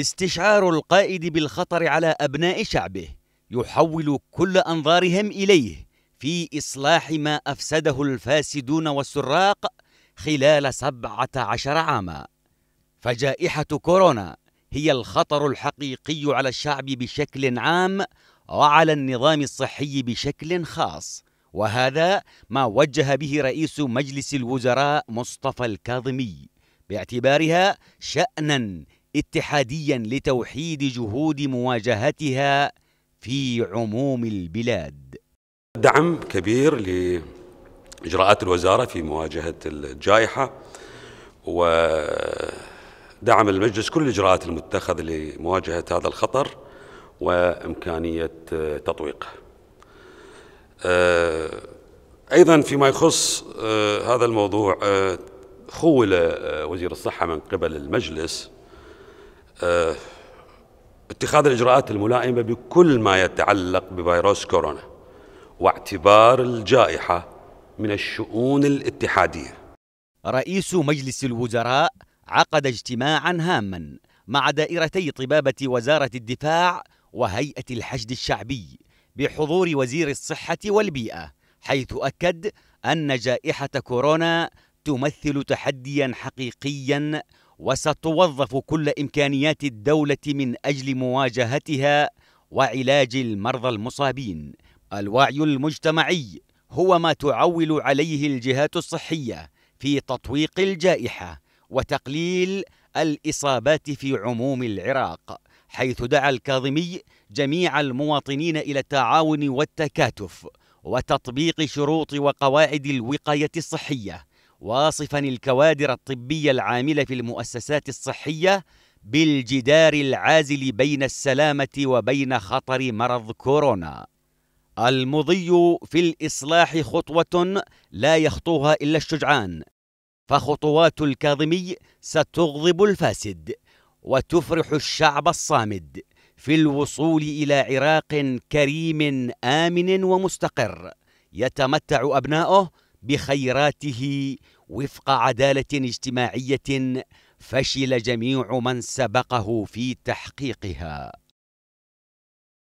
استشعار القائد بالخطر على أبناء شعبه يحول كل أنظارهم إليه في إصلاح ما أفسده الفاسدون والسراق خلال سبعة عشر عاما فجائحة كورونا هي الخطر الحقيقي على الشعب بشكل عام وعلى النظام الصحي بشكل خاص وهذا ما وجه به رئيس مجلس الوزراء مصطفى الكاظمي باعتبارها شأنا اتحاديا لتوحيد جهود مواجهتها في عموم البلاد دعم كبير لإجراءات الوزارة في مواجهة الجائحة ودعم المجلس كل الإجراءات المتخذة لمواجهة هذا الخطر وإمكانية تطويقه أه، أيضا فيما يخص أه، هذا الموضوع أه، خول وزير الصحة من قبل المجلس اتخاذ الإجراءات الملائمة بكل ما يتعلق بفيروس كورونا واعتبار الجائحة من الشؤون الاتحادية رئيس مجلس الوزراء عقد اجتماعا هاما مع دائرتي طبابة وزارة الدفاع وهيئة الحشد الشعبي بحضور وزير الصحة والبيئة حيث أكد أن جائحة كورونا تمثل تحديا حقيقيا وستوظف كل إمكانيات الدولة من أجل مواجهتها وعلاج المرضى المصابين الوعي المجتمعي هو ما تعول عليه الجهات الصحية في تطويق الجائحة وتقليل الإصابات في عموم العراق حيث دعا الكاظمي جميع المواطنين إلى التعاون والتكاتف وتطبيق شروط وقواعد الوقاية الصحية واصفا الكوادر الطبية العاملة في المؤسسات الصحية بالجدار العازل بين السلامة وبين خطر مرض كورونا. المضي في الإصلاح خطوة لا يخطوها إلا الشجعان، فخطوات الكاظمي ستغضب الفاسد، وتفرح الشعب الصامد في الوصول إلى عراق كريم آمن ومستقر، يتمتع أبناؤه بخيراته وفق عداله اجتماعيه فشل جميع من سبقه في تحقيقها